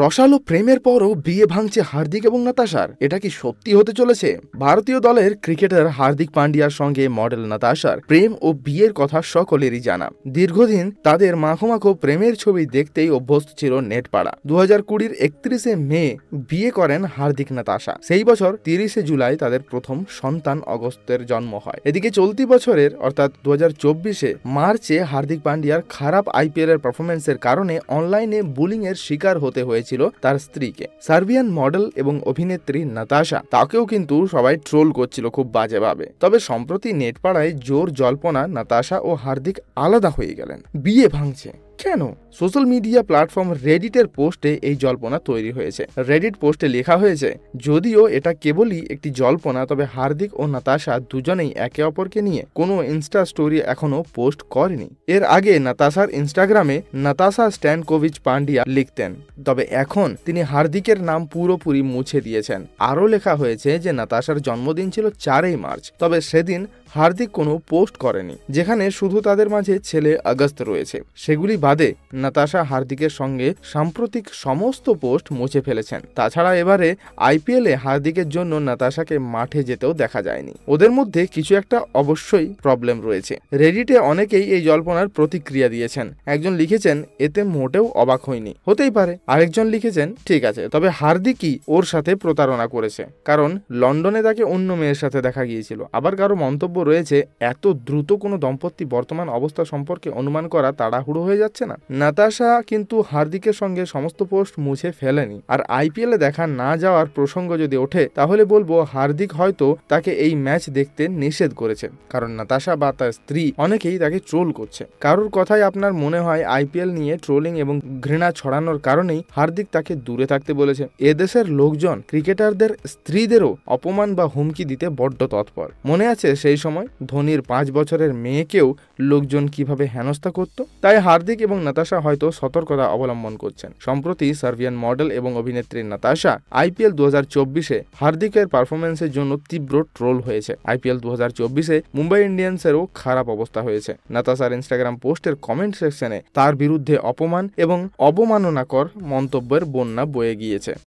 রসালো প্রেমের পরও বিয়ে ভাঙছে হার্দিক এবং নাতাশার এটা কি সত্যি হতে চলেছে ভারতীয় দলের ক্রিকেটার হার্দিক পান্ডিয়ার সঙ্গে মডেল নাতাশার প্রেম ও বিয়ের কথা সকলেরই জানা দীর্ঘদিন তাদের মাখো প্রেমের ছবি দেখতেই অভ্যস্ত ছিল নেটপাড়া দু হাজার কুড়ির একত্রিশে মে বিয়ে করেন হার্দিক নাতাশা সেই বছর তিরিশে জুলাই তাদের প্রথম সন্তান অগস্তের জন্ম হয় এদিকে চলতি বছরের অর্থাৎ দু হাজার চব্বিশে মার্চে হার্দিক পান্ডিয়ার খারাপ আইপিএলের পারফরমেন্সের কারণে অনলাইনে বোলিংয়ের শিকার হতে হয়েছিল তার স্ত্রীকে সার্বিয়ান মডেল এবং অভিনেত্রী নাতাশা তাকেও কিন্তু সবাই ট্রোল করছিল খুব বাজেভাবে তবে সম্প্রতি নেটপাড়ায় জোর জল্পনা নাতাশা ও হার্দিক আলাদা হয়ে গেলেন বিয়ে ভাঙছে কেন সোশ্যাল মিডিয়া প্ল্যাটফর্ম রেডিটের পোস্টে এই জল্পনা তৈরি হয়েছে রেডিট পোস্টে লেখা হয়েছে যদিও এটা কেবলই একটি জল্পনা তবে হার্দিক ও নাতাশা দুজনেই একে অপরকে নিয়ে কোনো ইনস্টা স্টোরি এখনও পোস্ট করেনি এর আগে নাতাশার ইনস্টাগ্রামে নাতাশা স্ট্যানকোভিচ পান্ডিয়া লিখতেন তবে এখন তিনি হার্দিকের নাম পুরোপুরি মুছে দিয়েছেন আরও লেখা হয়েছে যে নাতাশার জন্মদিন ছিল চারই মার্চ তবে সেদিন হার্দিক কোনো পোস্ট করেনি যেখানে শুধু তাদের মাঝে ছেলে আগস্ত রয়েছে সেগুলি বাদে নাতাশা হার্দিকের সঙ্গে সাম্প্রতিক সমস্ত পোস্ট মুছে ফেলেছেন তাছাড়া এবারে আইপিএলে হার্দিকের জন্য নাতাশাকে মাঠে যেতেও দেখা যায়নি ওদের মধ্যে কিছু একটা অবশ্যই প্রবলেম রয়েছে রেডিটে অনেকেই এই জল্পনার প্রতিক্রিয়া দিয়েছেন একজন লিখেছেন এতে মোটেও অবাক হয়নি হতেই পারে আরেকজন লিখেছেন ঠিক আছে তবে হার্দিকই ওর সাথে প্রতারণা করেছে কারণ লন্ডনে তাকে অন্য মেয়ের সাথে দেখা গিয়েছিল আবার কারো মন্তব্য রয়েছে এত দ্রুত কোনো দম্পতি বর্তমান অবস্থা সম্পর্কে অনুমান করা তাড়াহুড়ো হয়ে যাচ্ছে পাচ্ছে না নাতাশা কিন্তু হার্দিকের সঙ্গে সমস্ত পোস্ট মুছে ফেলেনি আর আইপিএলে দেখা না যাওয়ার প্রসঙ্গ যদি ওঠে তাহলে বলবো হার্দিক হয়তো তাকে এই ম্যাচ দেখতে নিষেধ করেছে কারণ নাতাশা বা তার স্ত্রী অনেকেই তাকে ট্রোল করছে কারোর কথাই আপনার মনে হয় আইপিএল নিয়ে ট্রোলিং এবং ঘৃণা ছড়ানোর কারণেই হার্দিক তাকে দূরে থাকতে বলেছে এদেশের লোকজন ক্রিকেটারদের স্ত্রীদেরও অপমান বা হুমকি দিতে বড্ড তৎপর মনে আছে সেই সময় ধোনির পাঁচ বছরের মেয়েকেও লোকজন কিভাবে হেনস্থা করত তাই হার্দিক এবং নাতাশা হয়তো সতর্কতা অবলম্বন করছেন সম্প্রতি সার্বিয়ান মডেল এবং অভিনেত্রী নাতাশা আইপিএল দু হাজার চব্বিশে হার্দিকের পারফরমেন্সের জন্য তীব্র ট্রোল হয়েছে আইপিএল দু হাজার চব্বিশে মুম্বাই ইন্ডিয়ান্সেরও খারাপ অবস্থা হয়েছে নাতাশার ইনস্টাগ্রাম পোস্টের কমেন্ট সেকশনে তার বিরুদ্ধে অপমান এবং অবমাননাকর মন্তব্যের বন্যা বয়ে গিয়েছে